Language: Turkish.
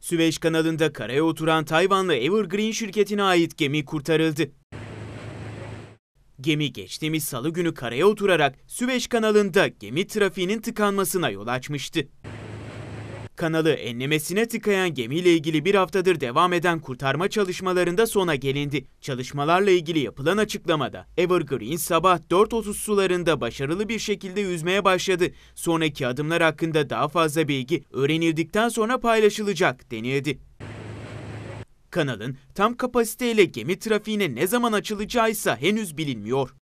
Süveyş kanalında karaya oturan Tayvanlı Evergreen şirketine ait gemi kurtarıldı. Gemi geçtiğimiz salı günü karaya oturarak Süveyş kanalında gemi trafiğinin tıkanmasına yol açmıştı. Kanalı enlemesine tıkayan gemiyle ilgili bir haftadır devam eden kurtarma çalışmalarında sona gelindi. Çalışmalarla ilgili yapılan açıklamada Evergreen sabah 4.30 sularında başarılı bir şekilde yüzmeye başladı. Sonraki adımlar hakkında daha fazla bilgi öğrenildikten sonra paylaşılacak denildi. Kanalın tam kapasiteyle gemi trafiğine ne zaman açılacağıysa henüz bilinmiyor.